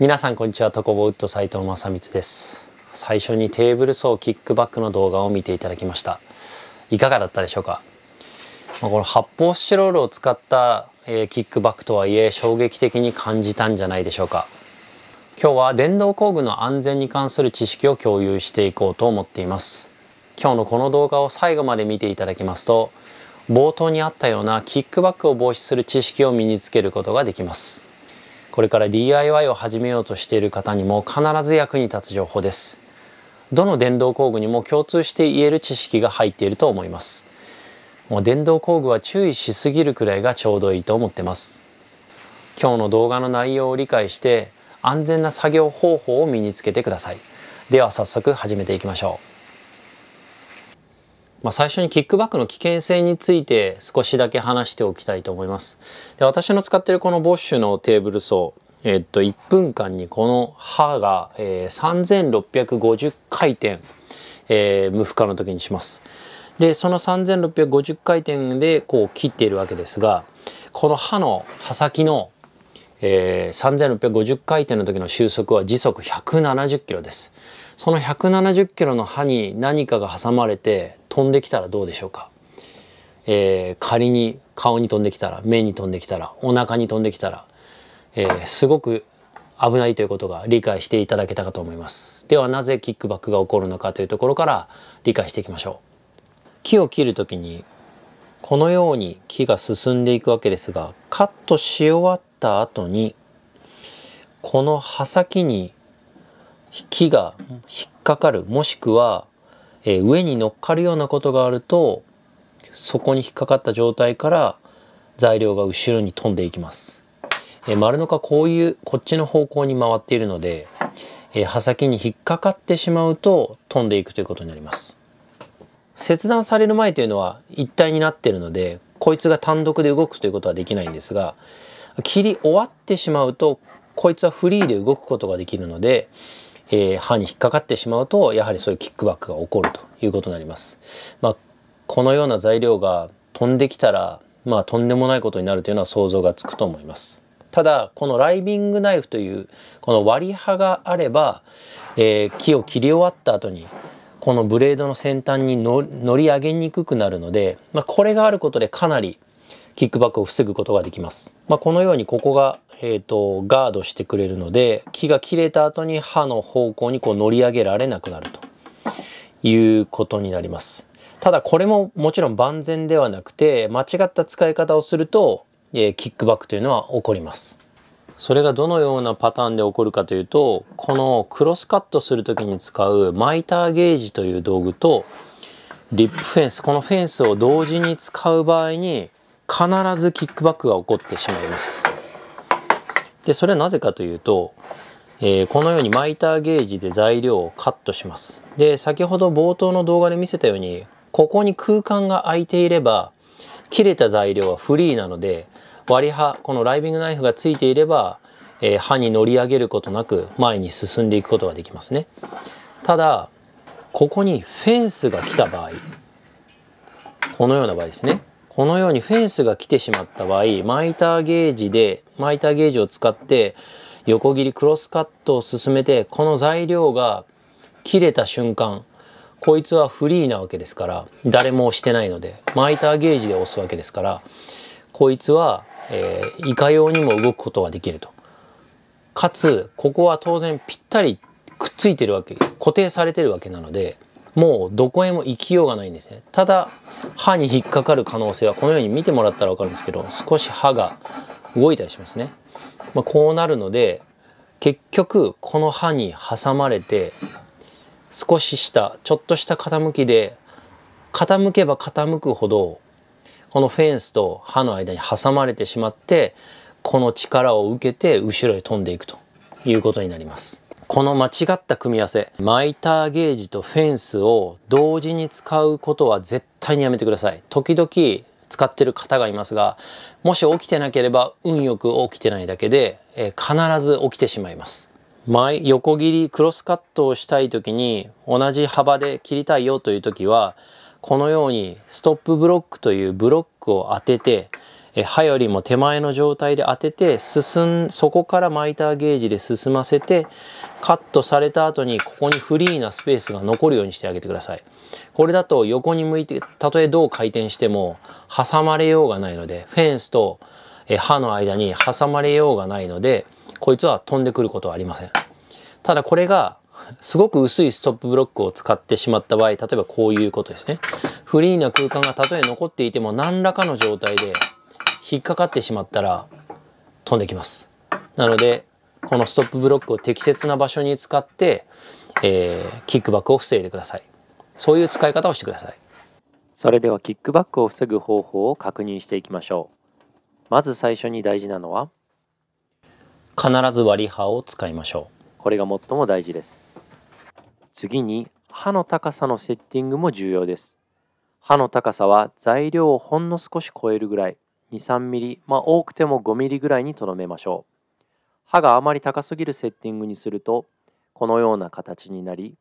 皆さんこんにちはトコボウッド斉藤正光です最初にテーブルソーキックバックの動画を見ていただきましたいかがだったでしょうかまこの発泡スチロールを使った、えキックバックとはいえ衝撃的に感じたんじゃないでしょうか今日は電動工具の安全に関する知識を共有していこうと思っています今日のこの動画を最後まで見ていただきますと冒頭にあったようなキックバックを防止する知識を身につけることができますこれから DIY を始めようとしている方にも必ず役に立つ情報ですどの電動工具にも共通して言える知識が入っていると思いますもう電動工具は注意しすぎるくらいがちょうどいいと思ってます今日の動画の内容を理解して安全な作業方法を身につけてくださいでは早速始めていきましょうまあ、最初にキックバックの危険性について少しだけ話しておきたいと思います。で私の使ってるこのボッシュのテーブル走、えっと、1分間にこの刃が、えー、3650回転、えー、無負荷の時にします。でその3650回転でこう切っているわけですがこの刃の刃先の、えー、3650回転の時の収束は時速170キロです。その170キロの刃に何かが挟まれて飛んできたらどうでしょうか、えー、仮に顔に飛んできたら目に飛んできたらお腹に飛んできたら、えー、すごく危ないということが理解していただけたかと思いますではなぜキックバックが起こるのかというところから理解していきましょう木を切る時にこのように木が進んでいくわけですがカットし終わった後にこの刃先に木が引っかかるもしくは、えー、上に乗っかるようなことがあるとそこに引っかかった状態から材料が後ろに飛んでいきます。えー、丸のかこういうこっちの方向に回っているので、えー、刃先に引っかかってしまうと飛んでいくということになります。切断される前というのは一体になっているのでこいつが単独で動くということはできないんですが切り終わってしまうとこいつはフリーで動くことができるのでえー、歯に引っかかってしまうとやはりそういうキックバックが起こるということになります。まあ、このような材料が飛んできたら、まあ、とんでもないことになるというのは想像がつくと思います。ただこのライビングナイフというこの割り刃があれば、えー、木を切り終わった後にこのブレードの先端に乗り上げにくくなるので、まあ、これがあることでかなりキックバックを防ぐことができます。まあ、このようにここが、えーと、ガードしてくれるので木が切れた後に刃の方向にこう乗り上げられなくなるということになります。ただこれももちろん万全ではなくて間違った使い方をすると、えー、キックバックというのは起こります。それがどのようなパターンで起こるかというとこのクロスカットする時に使うマイターゲージという道具とリップフェンスこのフェンスを同時に使う場合に必ずキックバックが起こってしまいます。で、それはなぜかというと、えー、このようにマイターゲージで材料をカットします。で、先ほど冒頭の動画で見せたように、ここに空間が空いていれば、切れた材料はフリーなので、割り刃、このライビングナイフがついていれば、えー、刃に乗り上げることなく前に進んでいくことができますね。ただ、ここにフェンスが来た場合、このような場合ですね。このようにフェンスが来てしまった場合、マイターゲージで、マイターゲージを使って横切りクロスカットを進めて、この材料が切れた瞬間、こいつはフリーなわけですから、誰も押してないので、マイターゲージで押すわけですから、こいつは、えー、いかようにも動くことができると。かつ、ここは当然ぴったりくっついてるわけ、固定されてるわけなので、もうどこへも行きようがないんですねただ歯に引っかかる可能性はこのように見てもらったら分かるんですけど少し歯が動いたりしますね、まあ、こうなるので結局この歯に挟まれて少ししたちょっとした傾きで傾けば傾くほどこのフェンスと歯の間に挟まれてしまってこの力を受けて後ろへ飛んでいくということになります。この間違った組み合わせマイターゲージとフェンスを同時に使うことは絶対にやめてください時々使ってる方がいますがもし起きてなければ運よく起きてないだけで、えー、必ず起きてしまいます前横切りクロスカットをしたい時に同じ幅で切りたいよという時はこのようにストップブロックというブロックを当ててえ刃よりも手前の状態で当てて進んそこからマイターゲージで進ませてカットされた後にここにフリーなスペースが残るようにしてあげてくださいこれだと横に向いてたとえどう回転しても挟まれようがないのでフェンスと刃の間に挟まれようがないのでこいつは飛んでくることはありませんただこれがすごく薄いストップブロックを使ってしまった場合例えばこういうことですねフリーな空間がたとえ残っていても何らかの状態で引っかかってしまったら飛んできます。なので、このストップブロックを適切な場所に使って、えー、キックバックを防いでください。そういう使い方をしてください。それではキックバックを防ぐ方法を確認していきましょう。まず最初に大事なのは必ず割り刃を使いましょう。これが最も大事です。次に刃の高さのセッティングも重要です。刃の高さは材料をほんの少し超えるぐらい23 m m まあ多くても5 m m ぐらいにとどめましょう刃があまり高すぎるセッティングにするとこのような形になり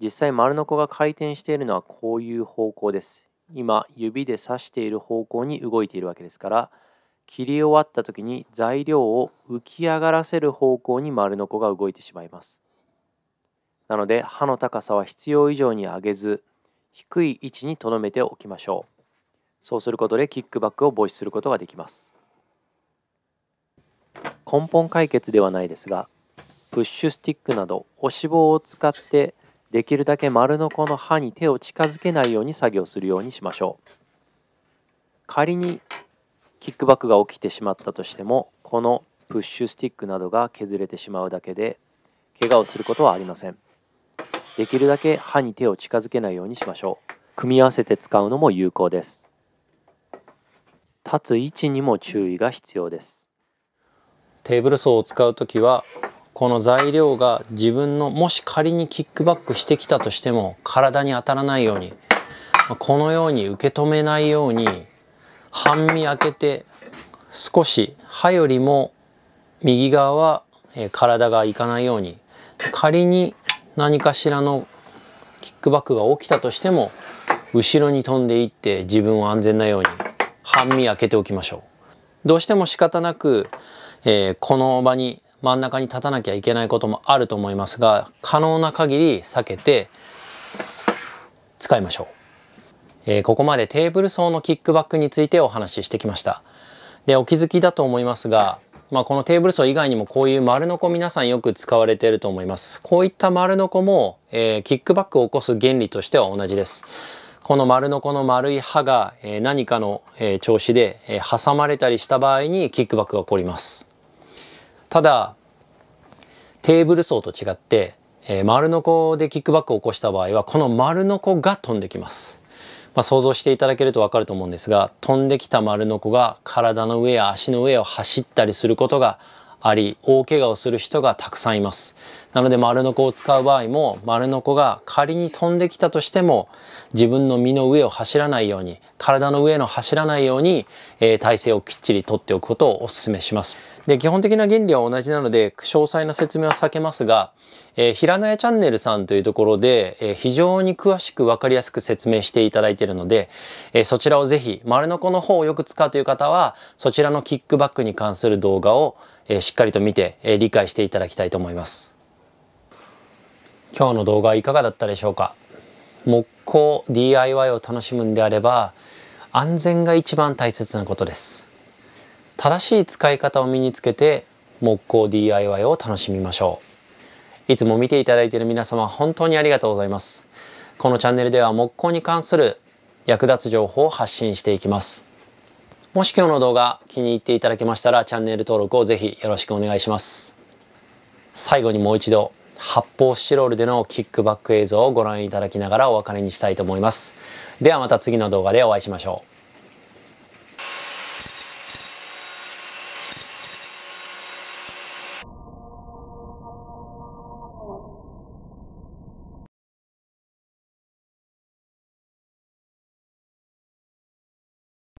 実際丸ノコが回転しているのはこういう方向です今指で刺している方向に動いているわけですから切り終わった時に材料を浮き上がらせる方向に丸のコが動いてしまいますなので刃の高さは必要以上に上げず低い位置に留めておきましょうそうすることでキックバックを防止することができます根本解決ではないですがプッシュスティックなど押し棒を使ってできるだけ丸のこの刃に手を近づけないように作業するようにしましょう仮にキックバックが起きてしまったとしてもこのプッシュスティックなどが削れてしまうだけで怪我をすることはありませんできるだけ歯に手を近づけないようにしましょう組み合わせて使うのも有効です立つ位置にも注意が必要ですテーブル層を使う時はこの材料が自分のもし仮にキックバックしてきたとしても体に当たらないようにこのように受け止めないように半身開けて少し歯よりも右側は体がいかないように仮に何かしらのキックバックが起きたとしても後ろに飛んでいって自分を安全なように半身開けておきましょう。どうしても仕方なく、えー、この場に真ん中に立たなきゃいけないこともあると思いますが可能な限り避けて使いましょう。えー、ここまでテーブル層のキックバックについてお話ししてきました。でお気づきだと思いますが、まあ、このテーブル層以外にもこういう丸ノコ皆さんよく使われていると思います。こういった丸ノコも、えー、キックバックを起こす原理としては同じです。この丸のこの丸い歯が何かの調子で挟まれたりした場合にキックバックが起こりますただテーブル層と違って丸のこでキックバックを起こした場合はこの丸のこが飛んできます、まあ、想像していただけるとわかると思うんですが飛んできた丸のこが体の上や足の上を走ったりすることがあり大怪我をする人がたくさんいますなので丸ノコを使う場合も丸ノコが仮に飛んできたとしても自分の身の上を走らないように体の上の走らないように、えー、体勢をきっちりとっておくことをお勧めしますで基本的な原理は同じなので詳細な説明は避けますが、えー、平野屋チャンネルさんというところで、えー、非常に詳しく分かりやすく説明していただいているので、えー、そちらをぜひ丸ノコの方をよく使うという方はそちらのキックバックに関する動画をえしっかりと見て、え理解していただきたいと思います今日の動画はいかがだったでしょうか木工 DIY を楽しむんであれば安全が一番大切なことです正しい使い方を身につけて木工 DIY を楽しみましょういつも見ていただいている皆様本当にありがとうございますこのチャンネルでは木工に関する役立つ情報を発信していきますもし今日の動画気に入っていただけましたらチャンネル登録をぜひよろしくお願いします。最後にもう一度発泡スチロールでのキックバック映像をご覧いただきながらお別れにしたいと思います。ではまた次の動画でお会いしましょう。